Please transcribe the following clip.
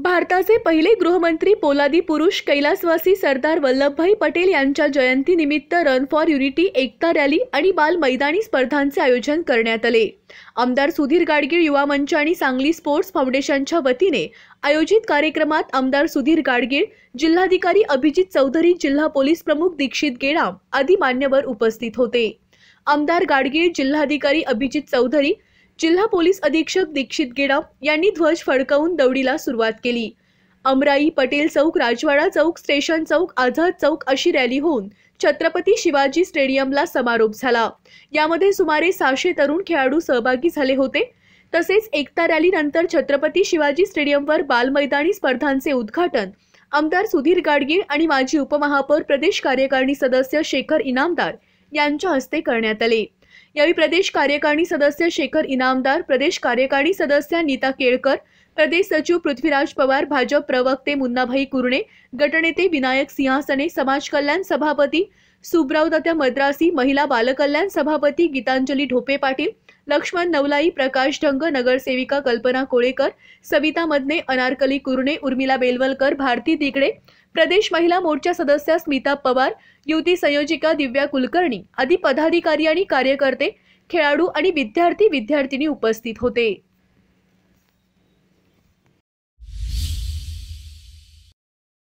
भारताचे पहिले गृहमंत्री पोलादी पुरुष कैलासवासी सरदार वल्लभभाई पटेल यांच्या जयंतीनिमित्त रन फॉर युनिटी एकता रॅली आणि बाल मैदानी स्पर्धांचे आयोजन करण्यात आले आमदार सुधीर गाडगीळ युवा मंच आणि सांगली स्पोर्ट्स फाउंडेशनच्या वतीने आयोजित कार्यक्रमात आमदार सुधीर गाडगीळ जिल्हाधिकारी अभिजित चौधरी जिल्हा पोलीस प्रमुख दीक्षित गेडाम आदी मान्यवर उपस्थित होते आमदार गाडगीळ जिल्हाधिकारी अभिजित चौधरी जिल्हा पोलीस अधीक्षक दीक्षित गेडा यांनी ध्वज फडकवून दौडीला सुरुवात केली अमराई पटेल चौक राजवाडा चौक स्टेशन चौक आझाद चौक अशी रॅली होऊन छत्रपती शिवाजी स्टेडियमला समारोप झाला यामध्ये सुमारे सहाशे तरुण खेळाडू सहभागी झाले होते तसेच एकता रॅलीनंतर छत्रपती शिवाजी स्टेडियमवर बालमैदानी स्पर्धांचे उद्घाटन आमदार सुधीर गाडगीळ आणि माजी उपमहापौर प्रदेश कार्यकारिणी सदस्य शेखर इनामदार यांच्या हस्ते करण्यात आले यावेळी प्रदेश कार्यकारिणी सदस्य शेखर इनामदार प्रदेश कार्यकारिणी सदस्य नीता केळकर प्रदेश सचिव पृथ्वीराज पवार भाजप प्रवक्ते मुन्नाभाई कुरणे गटनेते विनायक सिंहासने समाज कल्याण सभापती सुब्राव दत्या मद्रासी महिला बालकल्याण सभापती गीतांजली ढोपे पाटील लक्ष्मण नवलाई प्रकाश ढंग नगरसेविका कल्पना कोळेकर सविता मदने अनारकली कुरणे उर्मिला बेलवलकर भारती दिगडे प्रदेश महिला मोर्चा सदस्या स्मिता पवार युती संयोजिका दिव्या कुलकर्णी आदी पदाधिकारी आणि कार्यकर्ते खेळाडू आणि विद्यार्थी विद्यार्थिनी उपस्थित होते